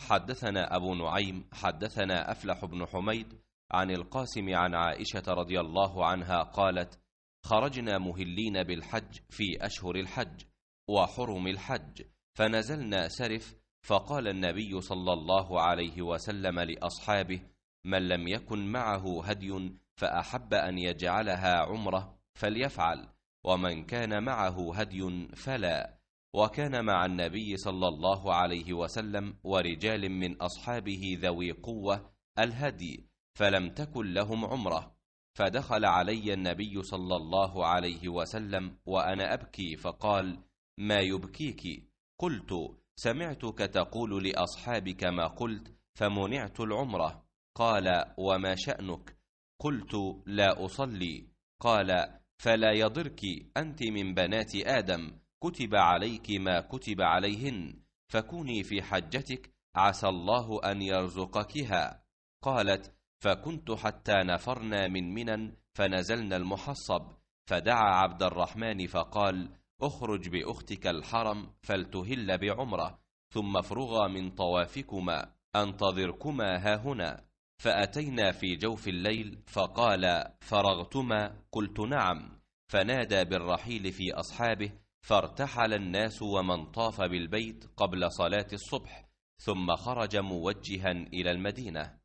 حدثنا أبو نعيم حدثنا أفلح بن حميد عن القاسم عن عائشة رضي الله عنها قالت خرجنا مهلين بالحج في أشهر الحج وحرم الحج فنزلنا سرف فقال النبي صلى الله عليه وسلم لأصحابه من لم يكن معه هدي فأحب أن يجعلها عمره فليفعل ومن كان معه هدي فلا وكان مع النبي صلى الله عليه وسلم ورجال من أصحابه ذوي قوة الهدي فلم تكن لهم عمرة فدخل علي النبي صلى الله عليه وسلم وأنا أبكي فقال ما يبكيك قلت سمعتك تقول لأصحابك ما قلت فمنعت العمرة قال وما شأنك قلت لا أصلي قال فلا يضرك أنت من بنات آدم كتب عليك ما كتب عليهن فكوني في حجتك عسى الله أن يرزقكها قالت فكنت حتى نفرنا من منى فنزلنا المحصب فدعا عبد الرحمن فقال اخرج بأختك الحرم فلتهل بعمرة ثم افرغا من طوافكما أنتظركما هنا فأتينا في جوف الليل فقال فرغتما قلت نعم فنادى بالرحيل في أصحابه فارتحل الناس ومن طاف بالبيت قبل صلاة الصبح ثم خرج موجها إلى المدينة